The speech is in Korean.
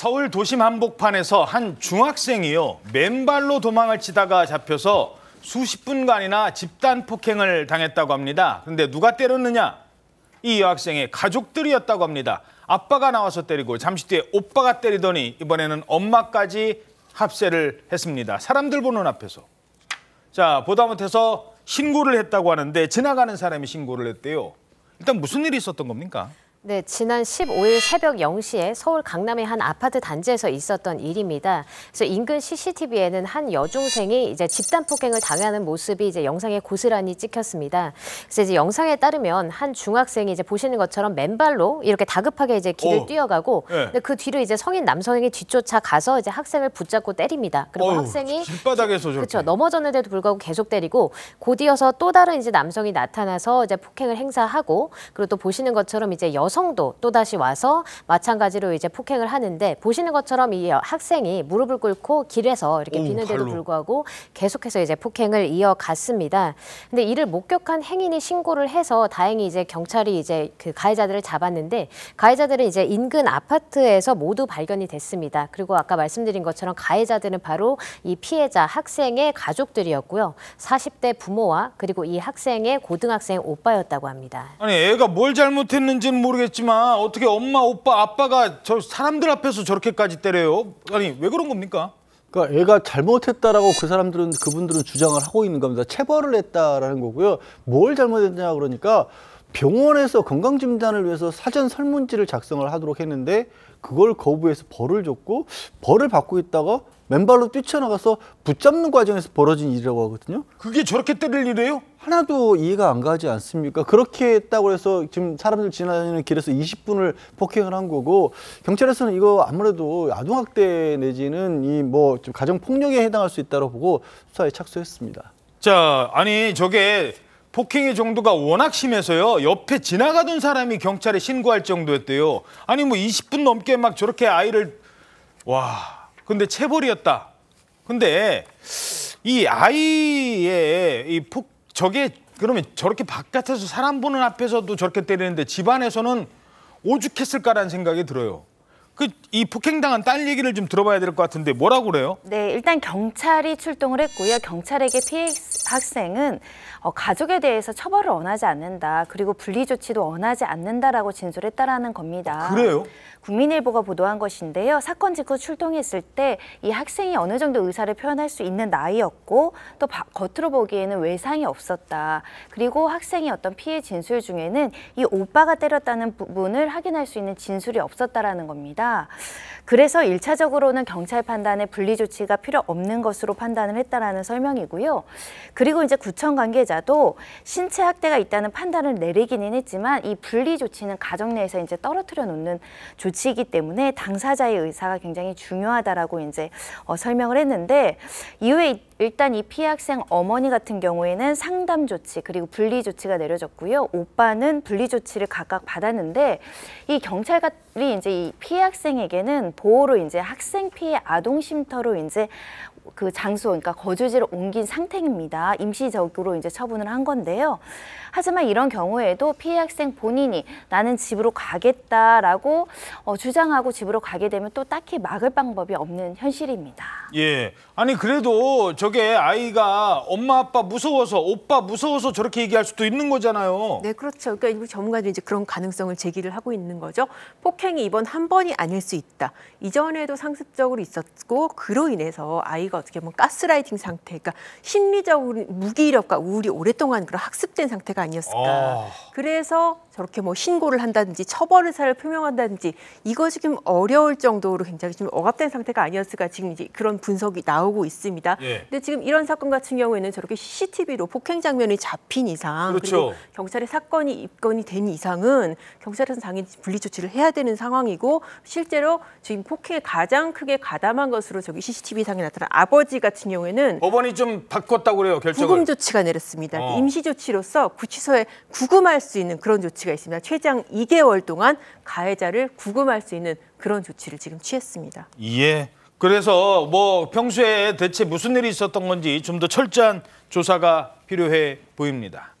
서울 도심 한복판에서 한 중학생이요 맨발로 도망을 치다가 잡혀서 수십 분간이나 집단 폭행을 당했다고 합니다. 그런데 누가 때렸느냐? 이 여학생의 가족들이었다고 합니다. 아빠가 나와서 때리고 잠시 뒤에 오빠가 때리더니 이번에는 엄마까지 합세를 했습니다. 사람들 보는 앞에서. 자, 보다 못해서 신고를 했다고 하는데 지나가는 사람이 신고를 했대요. 일단 무슨 일이 있었던 겁니까? 네, 지난 15일 새벽 0시에 서울 강남의 한 아파트 단지에서 있었던 일입니다. 그래서 인근 CCTV에는 한 여중생이 이제 집단 폭행을 당하는 모습이 이제 영상에 고스란히 찍혔습니다. 그래서 이제 영상에 따르면 한 중학생이 이제 보시는 것처럼 맨발로 이렇게 다급하게 이제 길을 오. 어. 뛰어가고 네. 근데 그 뒤로 이제 성인 남성이 뒤쫓아 가서 이제 학생을 붙잡고 때립니다. 그리고 어 학생이 길바닥에서 그렇죠. 넘어졌는데도 불구하고 계속 때리고 곧이어서 또 다른 이제 남성이 나타나서 이제 폭행을 행사하고 그리고 또 보시는 것처럼 이제 여성 여성도 또다시 와서 마찬가지로 이제 폭행을 하는데 보시는 것처럼 이 학생이 무릎을 꿇고 길에서 이렇게 비는데도 불구하고 계속해서 이제 폭행을 이어갔습니다. 근데 이를 목격한 행인이 신고를 해서 다행히 이제 경찰이 이제 그 가해자들을 잡았는데 가해자들은 이제 인근 아파트에서 모두 발견이 됐습니다. 그리고 아까 말씀드린 것처럼 가해자들은 바로 이 피해자 학생의 가족들이었고요. 40대 부모와 그리고 이 학생의 고등학생 오빠였다고 합니다. 아니 애가 뭘 잘못했는지는 모르 모르겠지만 어떻게 엄마, 오빠, 아빠가 저 사람들 앞에서 저렇게까지 때려요? 아니 왜 그런 겁니까? 그러니까 애가 잘못했다라고 그 사람들은 그분들은 주장을 하고 있는 겁니다. 체벌을 했다라는 거고요. 뭘 잘못했냐 그러니까 병원에서 건강진단을 위해서 사전 설문지를 작성을 하도록 했는데 그걸 거부해서 벌을 줬고 벌을 받고 있다가 맨발로 뛰쳐나가서 붙잡는 과정에서 벌어진 일이라고 하거든요. 그게 저렇게 때릴 일이에요? 하나도 이해가 안 가지 않습니까? 그렇게 했다고 해서 지금 사람들 지나다니는 길에서 20분을 폭행을 한 거고 경찰에서는 이거 아무래도 아동학대 내지는 이뭐좀 가정폭력에 해당할 수 있다고 보고 수사에 착수했습니다. 자, 아니 저게 폭행의 정도가 워낙 심해서요. 옆에 지나가던 사람이 경찰에 신고할 정도였대요. 아니 뭐 20분 넘게 막 저렇게 아이를 와. 근데 체벌이었다. 근데 이 아이의 이 폭 저게 그러면 저렇게 바깥에서 사람 보는 앞에서도 저렇게 때리는데 집 안에서는 오죽했을까라는 생각이 들어요. 그 이 폭행당한 딸 얘기를 좀 들어봐야 될 것 같은데 뭐라고 그래요? 네, 일단 경찰이 출동을 했고요. 경찰에게 피해 학생은 어, 가족에 대해서 처벌을 원하지 않는다. 그리고 분리 조치도 원하지 않는다라고 진술했다라는 겁니다. 아, 그래요? 국민일보가 보도한 것인데요. 사건 직후 출동했을 때 이 학생이 어느 정도 의사를 표현할 수 있는 나이였고 또 바, 겉으로 보기에는 외상이 없었다. 그리고 학생이 어떤 피해 진술 중에는 이 오빠가 때렸다는 부분을 확인할 수 있는 진술이 없었다라는 겁니다. 그래서 일차적으로는 경찰 판단에 분리 조치가 필요 없는 것으로 판단을 했다라는 설명이고요. 그리고 이제 구청 관계자도 신체 학대가 있다는 판단을 내리기는 했지만 이 분리 조치는 가정 내에서 이제 떨어뜨려 놓는 조치이기 때문에 당사자의 의사가 굉장히 중요하다라고 이제 어, 설명을 했는데 이후에 일단 이 피해 학생 어머니 같은 경우에는 상담 조치 그리고 분리 조치가 내려졌고요. 오빠는 분리 조치를 각각 받았는데 이 경찰이 이제 이 피해 학생에게는 보호로 이제 학생 피해 아동 쉼터로 이제 그 장소, 그러니까 거주지를 옮긴 상태입니다. 임시적으로 이제 처분을 한 건데요. 하지만 이런 경우에도 피해 학생 본인이 나는 집으로 가겠다라고 어, 주장하고 집으로 가게 되면 또 딱히 막을 방법이 없는 현실입니다. 예. 아니 그래도 저게 아이가 엄마 아빠 무서워서 오빠 무서워서 저렇게 얘기할 수도 있는 거잖아요. 네, 그렇죠. 그러니까 전문가들이 이제 그런 가능성을 제기를 하고 있는 거죠. 폭행이 이번 한 번이 아닐 수 있다. 이전에도 상습적으로 있었고 그로 인해서 아이가 어떻게 보면 가스라이팅 상태, 그러니까 심리적 무기력과 우울이 오랫동안 그런 학습된 상태가 아니었을까. 아... 그래서 저렇게 뭐 신고를 한다든지 처벌 의사를 표명한다든지 이거 지금 어려울 정도로 굉장히 좀 억압된 상태가 아니었을까 지금 이제 그런 분석이 나오고 있습니다. 예. 근데 지금 이런 사건 같은 경우에는 저렇게 CCTV로 폭행 장면이 잡힌 이상 그렇죠. 그리고 경찰에 사건이 입건이 된 이상은 경찰에서 당연히 분리 조치를 해야 되는 상황이고 실제로 지금 폭행에 가장 크게 가담한 것으로 저기 CCTV 상에 나타난 아버지 같은 경우에는 법원이 좀 바꿨다고 그래요 결정을 구금 조치가 내렸습니다. 어. 그러니까 임시 조치로서 구치소에 구금할 수 있는 그런 조치가 조치가 있습니다. 최장 2개월 동안 가해자를 구금할 수 있는 그런 조치를 지금 취했습니다. 예. 그래서 뭐 평소에 대체 무슨 일이 있었던 건지 좀 더 철저한 조사가 필요해 보입니다.